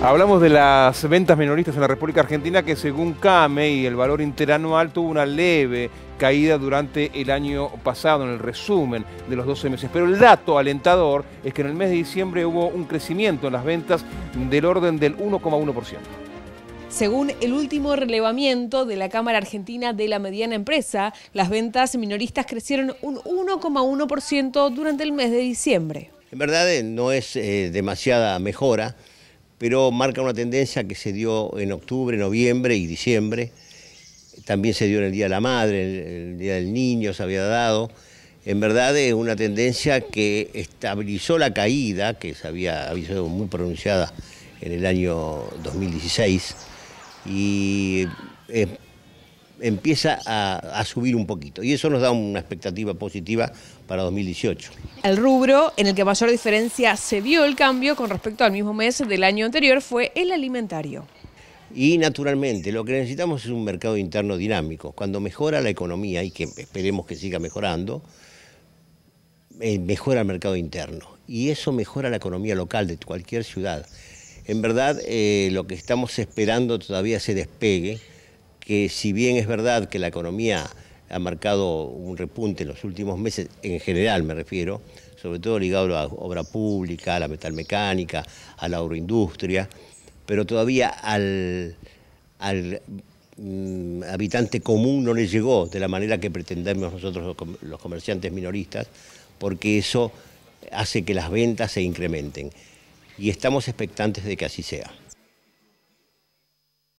Hablamos de las ventas minoristas en la República Argentina que según CAME y el valor interanual tuvo una leve caída durante el año pasado en el resumen de los 12 meses. Pero el dato alentador es que en el mes de diciembre hubo un crecimiento en las ventas del orden del 1,1%. Según el último relevamiento de la Cámara Argentina de la Mediana Empresa, las ventas minoristas crecieron un 1,1% durante el mes de diciembre. En verdad eh, no es eh, demasiada mejora pero marca una tendencia que se dio en octubre, noviembre y diciembre. También se dio en el Día de la Madre, el, el Día del Niño se había dado. En verdad es una tendencia que estabilizó la caída, que se había avisado muy pronunciada en el año 2016, y eh, empieza a, subir un poquito. Y eso nos da una expectativa positiva para 2018. El rubro en el que mayor diferencia se vio el cambio con respecto al mismo mes del año anterior fue el alimentario. Y naturalmente, lo que necesitamos es un mercado interno dinámico. Cuando mejora la economía, y que esperemos que siga mejorando, eh, mejora el mercado interno. Y eso mejora la economía local de cualquier ciudad. En verdad, eh, lo que estamos esperando todavía se despegue que si bien es verdad que la economía ha marcado un repunte en los últimos meses, en general me refiero, sobre todo ligado a la obra pública, a la metalmecánica, a la agroindustria, pero todavía al, al mm, habitante común no le llegó de la manera que pretendemos nosotros los comerciantes minoristas, porque eso hace que las ventas se incrementen. Y estamos expectantes de que así sea.